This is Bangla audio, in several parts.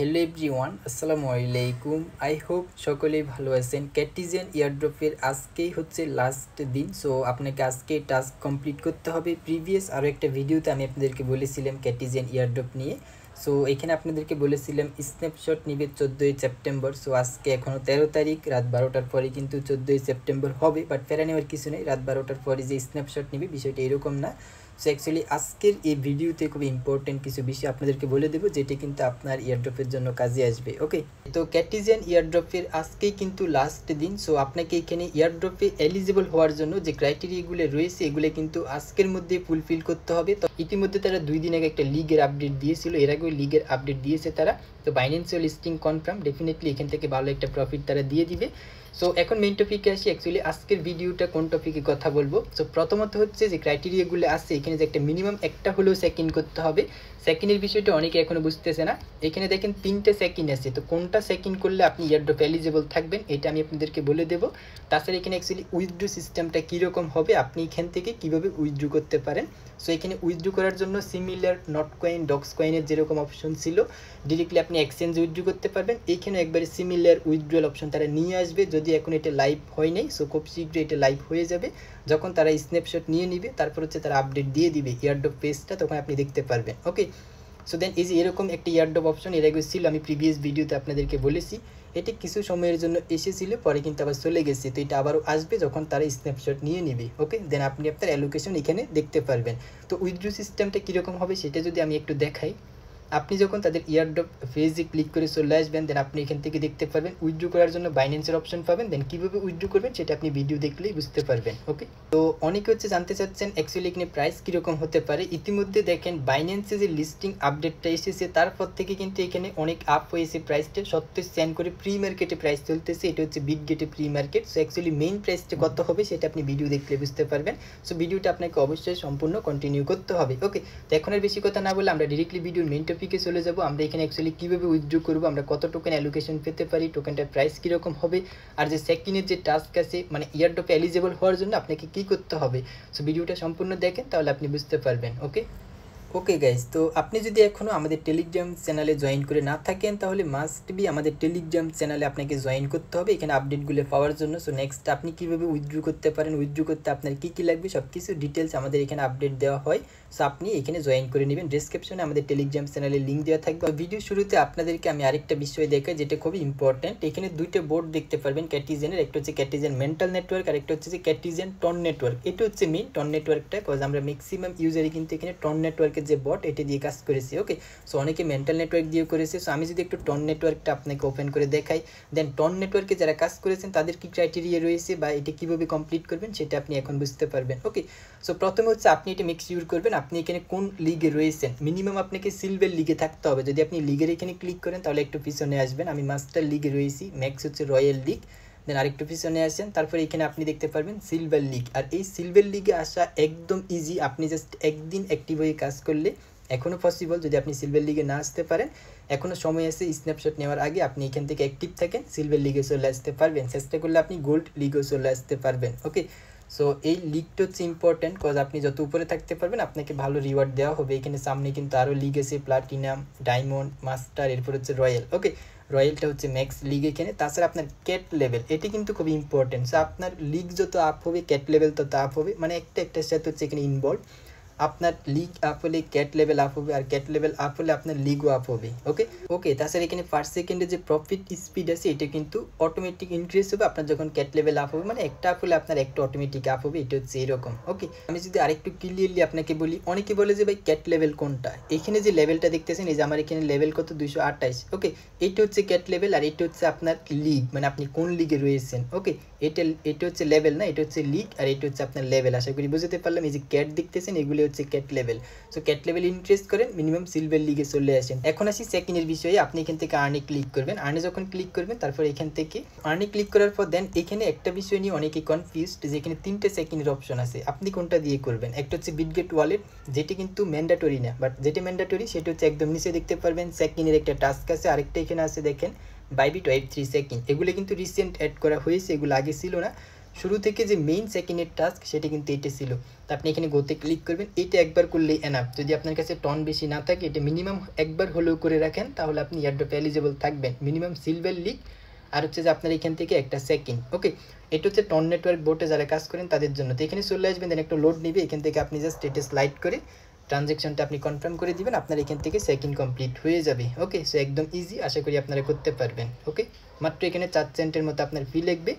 হ্যালো এভরিওয়ান আসসালামু আলাইকুম আই হোপ সকলেই ভালো আছেন ক্যাটিজেন ইয়ারড্রপের আজকেই হচ্ছে লাস্ট দিন সো আপনাকে আজকে টাস্ক কমপ্লিট করতে হবে প্রিভিয়াস আরও একটা ভিডিওতে আমি আপনাদেরকে বলেছিলাম ক্যাটিজেন ইয়ারড্রপ নিয়ে সো এখানে আপনাদেরকে বলেছিলাম স্ন্যাপশট নিবে চোদ্দোই সেপ্টেম্বর সো আজকে এখনও তেরো তারিখ রাত বারোটার পরে কিন্তু চোদ্দোই সেপ্টেম্বর হবে বাট ফেরা নেওয়ার কিছু নেই রাত বারোটার পরে যে স্ন্যাপশট নিবে বিষয়টা এরকম না সো অ্যাকচুয়ালি আজকের এই ভিডিওতে খুব ইম্পর্টেন্ট কিছু বিষয় আপনাদেরকে বলে দেবো যেটি কিন্তু আপনার ইয়ারড্রপের জন্য কাজে আসবে ওকে তো ক্যাটিজিয়ান ইয়ারড্রপের আজকেই কিন্তু লাস্ট দিন সো আপনাকে এখানে ইয়ারড্রপে এলিজিবল হওয়ার জন্য যে ক্রাইটেরিয়াগুলো রয়েছে এগুলো কিন্তু আজকের মধ্যে ফুলফিল করতে হবে তো ইতিমধ্যে তারা দুই দিন আগে একটা লিগের আপডেট দিয়েছিল এর আগেও লিগের আপডেট দিয়েছে তারা তো বাইন্যান্সিয়াল লিস্টিং কনফার্ম ডেফিনেটলি এখান থেকে ভালো একটা প্রফিট তারা দিয়ে দিবে সো এখন মেইন টপিকে আসি অ্যাকচুয়ালি আজকের ভিডিওটা কোন টপিকে কথা বলবো সো প্রথমত হচ্ছে যে ক্রাইটেরিয়াগুলো আছে এখানে যে একটা মিনিমাম একটা হলেও সেকেন্ড করতে হবে সেকেন্ডের বিষয়টা অনেকে এখনও বুঝতেছে না এখানে দেখেন তিনটে সেকেন্ড আছে তো কোনটা সেকেন্ড করলে আপনি ইয়ারড্রপ এলিজেবল থাকবেন এটা আমি আপনাদেরকে বলে দেব তাছাড়া এখানে অ্যাকচুয়ালি উইথড্রু সিস্টেমটা কীরকম হবে আপনি এখান থেকে কিভাবে উইথড্রু করতে পারেন সো এখানে উইথড্রু করার জন্য সিমিলার নট কয়েন ডক্স কয়েনের যেরকম অপশন ছিল ডিরেক্টলি আপনি এক্সচেঞ্জ উইথড্রু করতে পারবেন এখানে একবারে সিমিলার উইথড্রুয়াল অপশন তারা নিয়ে আসবে যদি এখন এটা লাইভ হয় নাই সো খুব শীঘ্রই এটা লাইভ হয়ে যাবে যখন তারা স্ন্যাপশট নিয়ে নিবে তারপর হচ্ছে তারা আপডেট দিয়ে দিবে ইয়ারডপ পেজটা তখন আপনি দেখতে পারবেন ওকে সো দেন এই যে এরকম একটি ইয়ারডপ অপশন এর আগে ছিল আমি প্রিভিয়াস ভিডিওতে আপনাদেরকে বলেছি এটি কিছু সময়ের জন্য এসেছিল পরে কিন্তু আবার চলে গেছে তো এটা আবারও আসবে যখন তারা স্ন্যাপশট নিয়ে নিবে ওকে দেন আপনি আপনার অ্যালোকেশন এখানে দেখতে পারবেন তো উইথড্রু সিস্টেমটা কীরকম হবে সেটা যদি আমি একটু দেখাই আপনি যখন তাদের ইয়ারড্রপ ফেজে ক্লিক করে চলে আসবেন দেন আপনি এখান থেকে দেখতে পারবেন উইথড্রো করার জন্য বাইন্যান্সের অপশন পাবেন দেন কীভাবে উইথড্রো করবেন সেটা আপনি ভিডিও দেখলেই বুঝতে পারবেন ওকে তো অনেকে হচ্ছে জানতে চাচ্ছেন অ্যাকচুয়ালি এখানে প্রাইস কীরকম হতে পারে ইতিমধ্যে দেখেন বাইন্যান্সে যে লিস্টিং আপডেটটা এসেছে তারপর থেকে কিন্তু এখানে অনেক আপ হয়েছে প্রাইসটা সত্যি স্ক্যান করে প্রি মার্কেটে প্রাইস চলতেছে এটা হচ্ছে বিগ গেটে pre market so actually main প্রাইসটা কত হবে সেটা আপনি ভিডিও দেখলে বুঝতে পারবেন সো ভিডিওটা আপনাকে অবশ্যই সম্পূর্ণ কন্টিনিউ করতে হবে ওকে তো এখন আর বেশি কথা না বলে আমরা ডিরেক্টলি ভিডিওর মেইন টপিকে চলে যাব আমরা এখানে অ্যাকচুয়ালি কীভাবে উইথড্র করবো আমরা কত টোকেন অ্যালোকেশন পেতে পারি টোকেনটার প্রাইস কীরকম হবে আর যে সেকেন্ডের যে টাস্ক আছে মানে ইয়ারডপে এলিজেবল হওয়ার জন্য আপনাকে কী করতে হবে সো ভিডিওটা সম্পূর্ণ দেখেন তাহলে আপনি বুঝতে পারবেন ওকে ওকে গাইজ তো আপনি যদি এখনও আমাদের টেলিগ্রাম চ্যানেলে জয়েন করে না থাকেন তাহলে মাস্ট বি আমাদের টেলিগ্রাম চ্যানেলে আপনাকে জয়েন করতে হবে এখানে আপডেটগুলো পাওয়ার জন্য সো নেক্সট আপনি কীভাবে উইথড্রু করতে পারেন উইথড্রু করতে আপনার কী কী লাগবে সব কিছু ডিটেলস আমাদের এখানে আপডেট দেওয়া হয় সো আপনি এখানে জয়েন করে নেবেন ডিসক্রিপশনে আমাদের টেলিগ্রাম চ্যানেলে লিঙ্ক দেওয়া থাকবে ভিডিও শুরুতে আপনাদেরকে আমি আরেকটা বিষয় দেখাই যেটা খুবই ইম্পর্ট্যান্ট এখানে দুইটা বোর্ড দেখতে পারবেন ক্যাটিজেনের একটা হচ্ছে ক্যাটিজেন মেন্টাল নেটওয়ার্ক আর একটা হচ্ছে ক্যাটিজেন টন নেটওয়ার্ক এটা হচ্ছে মেন টন নেটওয়ার্কটা কজ আমরা ম্যাক্সিমাম ইউজারই কিন্তু এখানে টন নেটওয়ার্ক নেটওয়ার্কের যে বট এটি দিয়ে কাজ করেছি ওকে সো অনেকে মেন্টাল নেটওয়ার্ক দিয়ে করেছে সো আমি যদি একটু টন নেটওয়ার্কটা আপনাকে ওপেন করে দেখাই দেন টন নেটওয়ার্কে যারা কাজ করেছেন তাদের কি ক্রাইটেরিয়া রয়েছে বা এটি কীভাবে কমপ্লিট করবেন সেটা আপনি এখন বুঝতে পারবেন ওকে সো প্রথমে হচ্ছে আপনি এটি মিক্স ইউর করবেন আপনি এখানে কোন লিগে রয়েছেন মিনিমাম আপনাকে সিলভার লিগে থাকতে হবে যদি আপনি লিগের এখানে ক্লিক করেন তাহলে একটু পিছনে আসবেন আমি মাস্টার লিগে রয়েছি ম্যাক্স হচ্ছে রয়্যাল লিগ দেন আরেকটু পিছনে আসেন তারপরে এখানে আপনি দেখতে পারবেন সিলভার লিগ আর এই সিলভার লিগে আসা একদম ইজি আপনি জাস্ট একদিন অ্যাক্টিভ হয়ে কাজ করলে এখনও পসিবল যদি আপনি সিলভার লিগে না আসতে পারেন এখনও সময় আছে স্ন্যাপশট নেওয়ার আগে আপনি এখান থেকে অ্যাক্টিভ থাকেন সিলভার লিগে চলে আসতে পারবেন চেষ্টা করলে আপনি গোল্ড লিগেও চলে আসতে পারবেন ওকে সো এই লিগটা হচ্ছে ইম্পর্ট্যান্ট কজ আপনি যত উপরে থাকতে পারবেন আপনাকে ভালো রিওয়ার্ড দেওয়া হবে এখানে সামনে কিন্তু আরও লিগ আছে প্লাটিনাম ডায়মন্ড মাস্টার এরপর হচ্ছে রয়্যাল ওকে রয়্যালটা হচ্ছে ম্যাক্স লিগে কেনে তাছাড়া আপনার ক্যাট লেভেল এটি কিন্তু খুব ইম্পর্টেন্ট সো আপনার লিগ যত আপ হবে ক্যাট লেভেল তত আপ হবে মানে একটা একটা সাথে হচ্ছে এখানে ইনভলভ আপনার লিগ আপ হলে ক্যাট লেভেল আপ হবে আর ক্যাট লেভেল আপ হলে আপনার লিগও আপ হবে ওকে ওকে তাছাড়া এখানে পার সেকেন্ডে যে প্রফিট স্পিড আছে এটা কিন্তু অটোমেটিক ইনক্রিজ হবে আপনার যখন ক্যাট লেভেল আপ হবে মানে একটা আপ হলে আপনার একটা অটোমেটিক আপ হবে এটা হচ্ছে এরকম ওকে আমি যদি আরেকটু ক্লিয়ারলি আপনাকে বলি অনেকে বলে যে ভাই ক্যাট লেভেল কোনটা এখানে যে লেভেলটা দেখতেছেন এই যে আমার এখানে লেভেল কত দুইশো আঠাইশ ওকে এটা হচ্ছে ক্যাট লেভেল আর এটা হচ্ছে আপনার লিগ মানে আপনি কোন লিগে রয়েছেন ওকে এটা এটা হচ্ছে লেভেল না এটা হচ্ছে লিগ আর এটা হচ্ছে আপনার লেভেল আশা করি বুঝতে পারলাম এই যে ক্যাট দেখতেছেন এগুলি হচ্ছে cat level so cat level interest করেন মিনিমাম সিলভার লিগে চলে আসেন এখন আসি সেকেন্ডের বিষয়ে আপনি এখান থেকে আর্নে ক্লিক করবেন আর্নে যখন ক্লিক করবেন তারপর এখান থেকে আর্নে ক্লিক করার পর দেন এখানে একটা বিষয় নিয়ে অনেকেই কনফিউজড যেখানে তিনটে সেকেন্ডের অপশন আছে আপনি কোনটা দিয়ে করবেন একটা হচ্ছে বিটগেট ওয়ালেট যেটি কিন্তু ম্যান্ডাটরি না বাট যেটি ম্যান্ডাটরি সেটা হচ্ছে একদম নিচে দেখতে পারবেন সেকেন্ডের একটা টাস্ক আছে আরেকটা এখানে আছে দেখেন বাইবিট ওয়েব থ্রি সেকেন্ড এগুলো কিন্তু রিসেন্ট অ্যাড করা হয়েছে এগুলো আগে ছিল না শুরু থেকে যে মেইন সেকেন্ডের টাস্ক সেটা কিন্তু এটা ছিল তো আপনি এখানে গোতে ক্লিক করবেন এটা একবার করলেই এনাফ যদি আপনার কাছে টন বেশি না থাকে এটা মিনিমাম একবার হলেও করে রাখেন তাহলে আপনি এয়ারড্রপ এলিজেবল থাকবেন মিনিমাম সিলভার লিক আর হচ্ছে যে আপনার এখান থেকে একটা সেকেন্ড ওকে এটা হচ্ছে টন নেটওয়ার্ক বোর্ডে যারা কাজ করেন তাদের জন্য তো এখানে চলে আসবেন দেন একটা লোড নিবে এখান থেকে আপনি জাস্ট স্টেটাস লাইট করে ট্রানজ্যাকশানটা আপনি কনফার্ম করে দিবেন আপনার এখান থেকে সেকেন্ড কমপ্লিট হয়ে যাবে ওকে সো একদম ইজি আশা করি আপনারা করতে পারবেন ওকে মাত্র এখানে চার সেন্টের মতো আপনার ফি লাগবে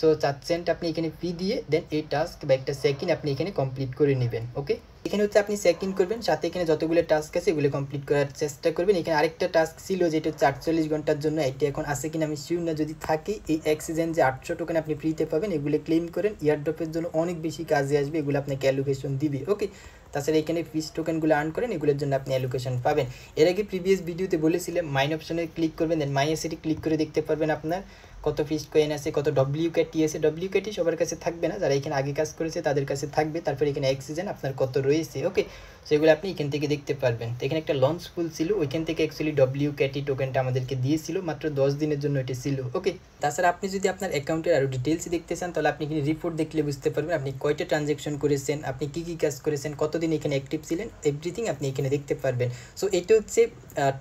সো চার সেন্ট আপনি এখানে ফি দিয়ে দেন এই টাস্ক বা একটা সেকেন্ড আপনি এখানে কমপ্লিট করে নেবেন ওকে এখানে হচ্ছে আপনি সেকেন্ড করবেন সাথে এখানে যতগুলো টাস্ক আছে এগুলো কমপ্লিট করার চেষ্টা করবেন এখানে আরেকটা টাস্ক ছিল যেটা হচ্ছে আটচল্লিশ ঘন্টার জন্য এটি এখন আসে কিনা আমি শিওর না যদি থাকে এই অ্যাক্সিজেন যে আটশো টোকেন আপনি ফ্রিতে পাবেন এগুলো ক্লেম করেন ইয়ারড্রপের জন্য অনেক বেশি কাজে আসবে এগুলো আপনাকে অ্যালোকেশন দিবে ওকে তাছাড়া এখানে পিস টোকেনগুলো আর্ন করেন এগুলোর জন্য আপনি অ্যালোকেশন পাবেন এর আগে প্রিভিয়াস ভিডিওতে বলেছিলেন মাইন অপশনে ক্লিক করবেন দেন মাই এসিটি ক্লিক করে দেখতে পারবেন আপনার কত ফিস্ট কয়েন আছে কত ডব্লিউ ক্যাটি আছে ডব্লিউ টি সবার কাছে থাকবে না যারা এখানে আগে কাজ করেছে তাদের কাছে থাকবে তারপরে এখানে অ্যাক্সিজেন আপনার কত রয়েছে ওকে সেগুলো আপনি এখান থেকে দেখতে পারবেন তো এখানে একটা লঞ্চ ফুল ছিল ওইখান থেকে অ্যাকচুয়ালি ডব্লিউ কেটি টোকেনটা আমাদেরকে দিয়েছিল মাত্র দশ দিনের জন্য এটা ছিল ওকে তাছাড়া আপনি যদি আপনার অ্যাকাউন্টের আরও ডিটেলস দেখতে চান তাহলে আপনি এখানে রিপোর্ট দেখলে বুঝতে পারবেন আপনি কয়টা ট্রানজ্যাকশন করেছেন আপনি কি কি কাজ করেছেন কতদিন এখানে অ্যাক্টিভ ছিলেন এভরিথিং আপনি এখানে দেখতে পারবেন সো এটা হচ্ছে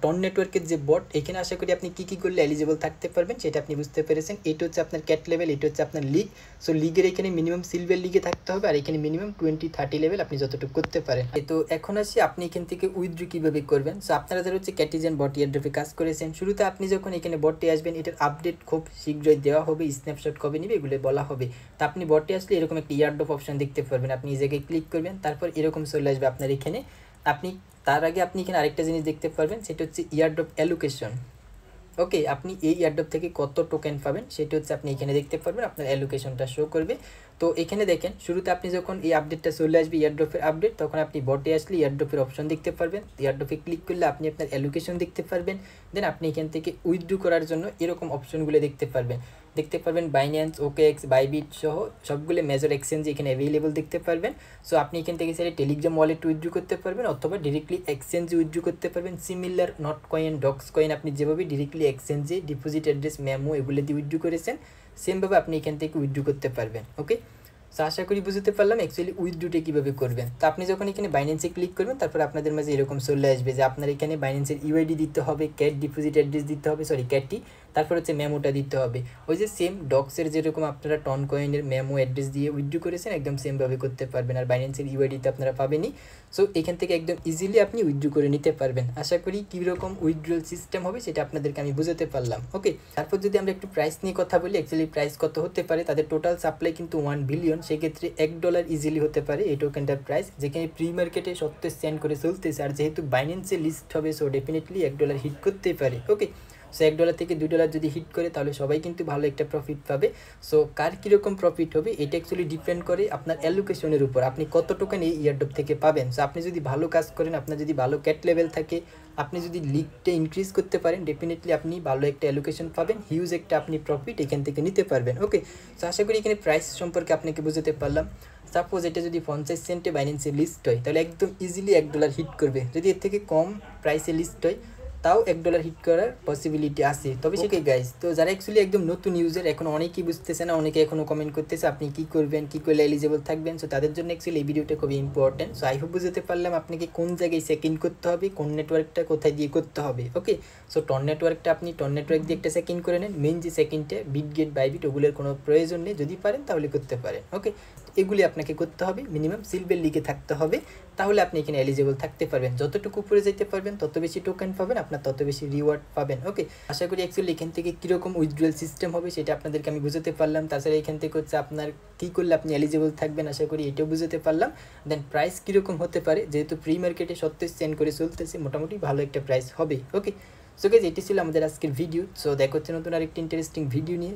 টন নেটওয়ার্কের যে বট এখানে আশা করি আপনি কী কী করলে এলিজেবল থাকতে পারবেন সেটা আপনি বুঝতে পারবেন পেরেছেন এটা হচ্ছে আপনার ক্যাট লেভেল এটা হচ্ছে আপনার লিগ সো লিগের এখানে মিনিমাম সিলভার লিগে থাকতে হবে আর এখানে মিনিমাম টোয়েন্টি থার্টি লেভেল আপনি যতটুকু করতে পারেন তো এখন আসি আপনি এখান থেকে উইথড্রু কীভাবে করবেন সো আপনারা যারা হচ্ছে ক্যাটিজেন বটি ইয়ারড্রপে কাজ করেছেন শুরুতে আপনি যখন এখানে বটে আসবেন এটার আপডেট খুব শীঘ্রই দেওয়া হবে স্ন্যাপশট কবে নিবে এগুলো বলা হবে তো আপনি বটে আসলে এরকম একটা ইয়ারড্রপ অপশন দেখতে পারবেন আপনি এই জায়গায় ক্লিক করবেন তারপর এরকম চলে আসবে আপনার এখানে আপনি তার আগে আপনি এখানে আরেকটা জিনিস দেখতে পারবেন সেটা হচ্ছে ইয়ারড্রপ অ্যালোকেশন ওকে আপনি এই অ্যাডপ থেকে কত টোকেন পাবেন সেটা হচ্ছে আপনি এখানে দেখতে পারবেন আপনার অ্যালোকেশনটা শো করবে তো এখানে দেখেন শুরুতে আপনি যখন এই আপডেটটা চলে আসবে ইয়ারড্রপের আপডেট তখন আপনি বটে আসলে ইয়ারড্রপের অপশন দেখতে পারবেন ইয়ারড্রপে ক্লিক করলে আপনি আপনার অ্যালোকেশন দেখতে পারবেন দেন আপনি এখান থেকে উইথড্রু করার জন্য এরকম অপশনগুলো দেখতে পারবেন দেখতে পারবেন বাইন্যান্স ওকে এক্স বাইবিট সহ সবগুলো মেজর এক্সচেঞ্জ এখানে অ্যাভেলেবল দেখতে পারবেন সো আপনি এখান থেকে সেটা টেলিগ্রাম ওয়ালেট উইথড্রু করতে পারবেন অথবা ডিরেক্টলি এক্সচেঞ্জে উইথড্রু করতে পারবেন similar not coin dogs coin আপনি যেভাবে ডিরেক্টলি এক্সচেঞ্জে ডিপোজিট অ্যাড্রেস ম্যামো এগুলো দিয়ে উইথড্রু করেছেন সেমভাবে আপনি এখান থেকে উইথড্রু করতে পারবেন ওকে সো আশা করি বুঝতে পারলাম অ্যাকচুয়ালি উইথড্রুটা কীভাবে করবেন তো আপনি যখন এখানে বাইন্যান্সে ক্লিক করবেন তারপর আপনাদের মাঝে এরকম চলে আসবে যে আপনার এখানে বাইন্যান্সের ইউআইডি দিতে হবে ক্যাট ডিপোজিট অ্যাড্রেস দিতে হবে সরি ক্যাটটি তারপর হচ্ছে মেমোটা দিতে হবে ওই যে সেম ডক্সের যেরকম আপনারা টন কয়েনের মেমো অ্যাড্রেস দিয়ে উইথড্রু করেছেন একদম সেমভাবে করতে পারবেন আর বাইন্যান্সের ইউআইডিতে আপনারা পাবেনই সো এখান থেকে একদম ইজিলি আপনি উইথড্রু করে নিতে পারবেন আশা করি কীরকম উইথড্রল সিস্টেম হবে সেটা আপনাদেরকে আমি বোঝাতে পারলাম ওকে তারপর যদি আমরা একটু প্রাইস নিয়ে কথা বলি অ্যাকচুয়ালি প্রাইস কত হতে পারে তাদের টোটাল সাপ্লাই কিন্তু ওয়ান বিলিয়ন সেক্ষেত্রে এক ডলার ইজিলি হতে পারে এই টোকেনটার প্রাইস যেখানে প্রি মার্কেটে সত্তর সেন্ড করে চলতেছে আর যেহেতু বাইন্যান্সে লিস্ট হবে সো ডেফিনেটলি এক ডলার হিট করতে পারে ওকে সো এক ডলার থেকে দুই ডলার যদি হিট করে তাহলে সবাই কিন্তু ভালো একটা প্রফিট পাবে সো কার কীরকম প্রফিট হবে এটা অ্যাকচুয়ালি ডিপেন্ড করে আপনার অ্যালোকেশনের উপর আপনি কত টোকেন এই ইয়ারডপ থেকে পাবেন সো আপনি যদি ভালো কাজ করেন আপনার যদি ভালো ক্যাট লেভেল থাকে আপনি যদি লিগটা ইনক্রিজ করতে পারেন ডেফিনেটলি আপনি ভালো একটা অ্যালোকেশন পাবেন হিউজ একটা আপনি প্রফিট এখান থেকে নিতে পারবেন ওকে সো আশা করি এখানে প্রাইস সম্পর্কে আপনাকে বোঝাতে পারলাম সাপোজ এটা যদি পঞ্চাশ সেন্টে বাইন্যান্সে লিস্ট হয় তাহলে একদম ইজিলি এক ডলার হিট করবে যদি এর থেকে কম প্রাইসে লিস্ট হয় তাও এক ডলার হিট করার পসিবিলিটি আছে তবে সেটাই গাইজ তো যারা অ্যাকচুয়ালি একদম নতুন ইউজার এখন অনেকেই বুঝতেছে না অনেকে এখনও কমেন্ট করতেছে আপনি কি করবেন কি করলে এলিজেবল থাকবেন সো তাদের জন্য অ্যাকচুয়ালি এই ভিডিওটা খুবই ইম্পর্টেন্ট সো আই হোপ বুঝতে পারলাম আপনাকে কোন জায়গায় ইন করতে হবে কোন নেটওয়ার্কটা কোথায় দিয়ে করতে হবে ওকে সো টন নেটওয়ার্কটা আপনি টন নেটওয়ার্ক দিয়ে একটা ইন করে নেন মেন যে সেকেন্ডটা বিট গেট বাই বিট ওগুলোর কোনো প্রয়োজন নেই যদি পারেন তাহলে করতে পারেন ওকে এগুলি আপনাকে করতে হবে মিনিমাম সিলভের লিগে থাকতে হবে তাহলে আপনি এখানে এলিজেবল থাকতে পারবেন যতটুকু উপরে যেতে পারবেন তত বেশি টোকেন পাবেন আপনি আপনার তত বেশি রিওয়ার্ড পাবেন ওকে আশা করি অ্যাকচুয়ালি এখান থেকে কীরকম উইথড্রল সিস্টেম হবে সেটা আপনাদেরকে আমি বুঝতে পারলাম তাছাড়া এখান থেকে হচ্ছে আপনার কী করলে আপনি এলিজেবল থাকবেন আশা করি এটাও বুঝাতে পারলাম দেন প্রাইস কীরকম হতে পারে যেহেতু প্রি মার্কেটে সত্যি সেন্ড করে চলতেছে মোটামুটি ভালো একটা প্রাইস হবে ওকে সো গেজ এটি ছিল আমাদের আজকের ভিডিও সো দেখা হচ্ছে নতুন আরেকটি ইন্টারেস্টিং ভিডিও নিয়ে